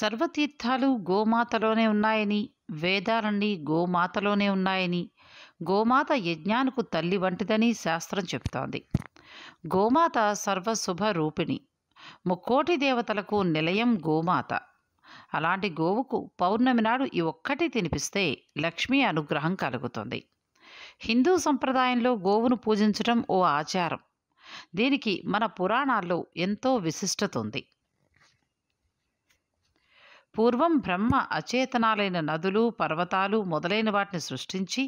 సర్వతీర్థాలు గోమాతలోనే ఉన్నాయని వేదాలన్నీ గోమాతలోనే ఉన్నాయని గోమాత యజ్ఞానికి తల్లి వంటిదని శాస్త్రం చెప్తోంది గోమాత సర్వశుభ రూపిణి ముక్కోటి దేవతలకు నిలయం గోమాత అలాంటి గోవుకు పౌర్ణమి నాడు ఈ ఒక్కటి తినిపిస్తే లక్ష్మీ అనుగ్రహం కలుగుతుంది హిందూ సంప్రదాయంలో గోవును పూజించడం ఓ ఆచారం దీనికి మన పురాణాల్లో ఎంతో విశిష్టత ఉంది పూర్వం బ్రహ్మ అచేతనాలైన నదులు పర్వతాలు మొదలైన వాటిని సృష్టించి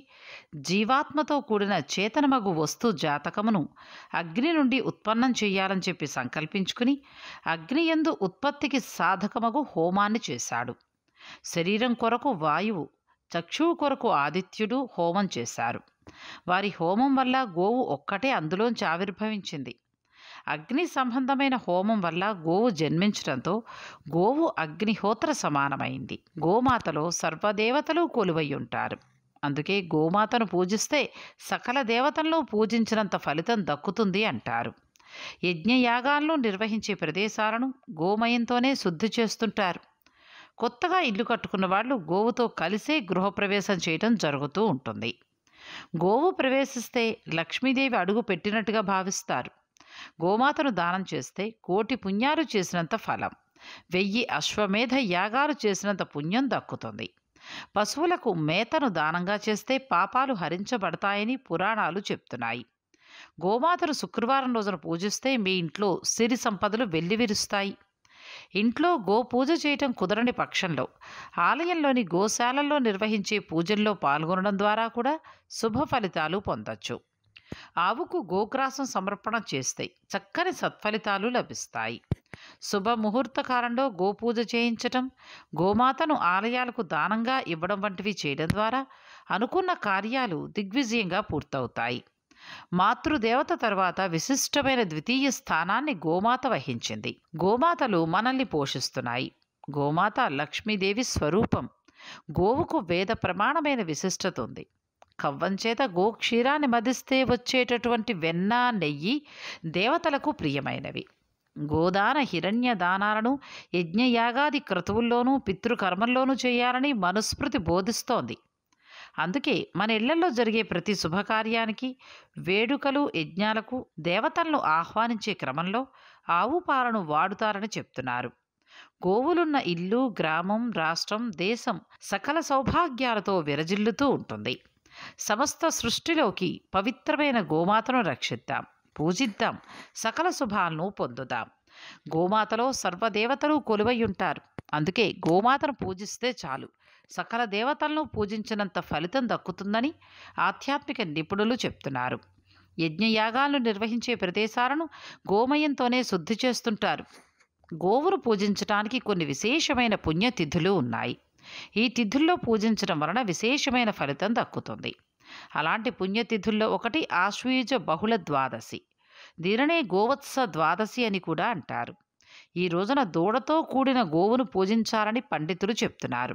జీవాత్మతో కూడిన చేతనమగు వస్తు జాతకమును అగ్ని నుండి ఉత్పన్నం చేయాలని చెప్పి సంకల్పించుకుని అగ్నియందు ఉత్పత్తికి సాధకమగు హోమాన్ని చేశాడు శరీరం కొరకు వాయువు చక్షువు కొరకు ఆదిత్యుడు హోమం చేశారు వారి హోమం వల్ల గోవు ఒక్కటే అందులోంచి ఆవిర్భవించింది అగ్ని సంబంధమైన హోమం వల్ల గోవు జన్మించడంతో గోవు అగ్నిహోత్ర సమానమైంది గోమాతలో సర్వదేవతలు కొలువై ఉంటారు అందుకే గోమాతను పూజిస్తే సకల దేవతలను పూజించినంత ఫలితం దక్కుతుంది అంటారు యజ్ఞయాగాలను నిర్వహించే ప్రదేశాలను గోమయంతోనే శుద్ధి చేస్తుంటారు కొత్తగా ఇల్లు కట్టుకున్న వాళ్ళు గోవుతో కలిసే గృహప్రవేశం చేయడం జరుగుతూ ఉంటుంది గోవు ప్రవేశిస్తే లక్ష్మీదేవి అడుగు పెట్టినట్టుగా భావిస్తారు గోమాతను దానం చేస్తే కోటి పుణ్యాలు చేసినంత ఫలం వెయ్యి అశ్వమేధ యాగాలు చేసినంత పుణ్యం దక్కుతుంది పశువులకు మేతను దానంగా చేస్తే పాపాలు హరించబడతాయని పురాణాలు చెప్తున్నాయి గోమాతను శుక్రవారం రోజున పూజిస్తే మీ ఇంట్లో సిరి సంపదలు వెల్లివిరుస్తాయి ఇంట్లో గో పూజ చేయటం కుదరని పక్షంలో ఆలయంలోని గోశాలల్లో నిర్వహించే పూజల్లో పాల్గొనడం ద్వారా కూడా శుభ ఫలితాలు పొందొచ్చు ఆవుకు గోగ్రాసం సమర్పణ చేస్తాయి చక్కని సత్ఫలితాలు లభిస్తాయి శుభముహూర్త కాలంలో గోపూజ చేయించటం గోమాతను ఆలయాలకు దానంగా ఇవ్వడం వంటివి చేయడం ద్వారా అనుకున్న కార్యాలు దిగ్విజయంగా పూర్తవుతాయి మాతృదేవత తర్వాత విశిష్టమైన ద్వితీయ స్థానాన్ని గోమాత వహించింది గోమాతలు మనల్ని పోషిస్తున్నాయి గోమాత లక్ష్మీదేవి స్వరూపం గోవుకు వేద ప్రమాణమైన విశిష్టత ఉంది కవ్వం చేత గోక్షీరాన్ని మదిస్తే వచ్చేటటువంటి వెన్న నెయ్యి దేవతలకు ప్రియమైనవి గోదాన హిరణ్య దానాలను యజ్ఞయాగాది క్రతువుల్లోనూ పితృకర్మల్లోనూ చేయాలని మనుస్మృతి బోధిస్తోంది అందుకే మన ఇళ్లలో జరిగే ప్రతి శుభకార్యానికి వేడుకలు యజ్ఞాలకు దేవతలను ఆహ్వానించే క్రమంలో ఆవు పాలను వాడుతారని చెప్తున్నారు గోవులున్న ఇల్లు గ్రామం రాష్ట్రం దేశం సకల సౌభాగ్యాలతో విరజిల్లుతూ ఉంటుంది సమస్త సృష్టిలోకి పవిత్రమైన గోమాతను రక్షిద్దాం పూజిద్దాం సకల శుభాలను పొందుదాం గోమాతలో సర్వదేవతలు కొలువై ఉంటారు అందుకే గోమాతను పూజిస్తే చాలు సకల దేవతలను పూజించినంత ఫలితం దక్కుతుందని ఆధ్యాత్మిక నిపుణులు చెప్తున్నారు యజ్ఞయాగాలను నిర్వహించే ప్రదేశాలను గోమయంతోనే శుద్ధి చేస్తుంటారు గోవును పూజించడానికి కొన్ని విశేషమైన పుణ్యతిథులు ఉన్నాయి ఈ తిథుల్లో పూజించడం వలన విశేషమైన ఫలితం దక్కుతుంది అలాంటి పుణ్యతిథుల్లో ఒకటి ఆశ్వీజ బహుళ ద్వాదశి దీనినే గోవత్స ద్వాదశి అని కూడా అంటారు ఈ రోజున దూడతో కూడిన గోవును పూజించాలని పండితులు చెప్తున్నారు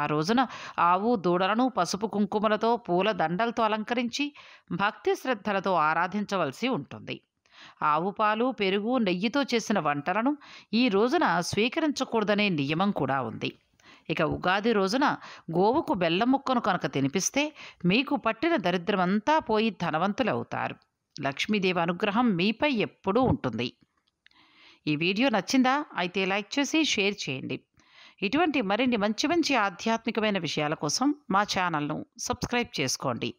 ఆ రోజున ఆవు దూడలను పసుపు కుంకుమలతో పూల దండలతో అలంకరించి భక్తి శ్రద్ధలతో ఆరాధించవలసి ఉంటుంది ఆవు పాలు పెరుగు నెయ్యితో చేసిన వంటలను ఈ రోజున స్వీకరించకూడదనే నియమం కూడా ఉంది ఇక ఉగాది రోజున గోవుకు బెల్లం ముక్కను కనుక తినిపిస్తే మీకు పట్టిన దరిద్రమంతా పోయి ధనవంతులు అవుతారు లక్ష్మీదేవి అనుగ్రహం మీపై ఎప్పుడూ ఉంటుంది ఈ వీడియో నచ్చిందా అయితే లైక్ చేసి షేర్ చేయండి ఇటువంటి మరిన్ని మంచి మంచి ఆధ్యాత్మికమైన విషయాల కోసం మా ఛానల్ను సబ్స్క్రైబ్ చేసుకోండి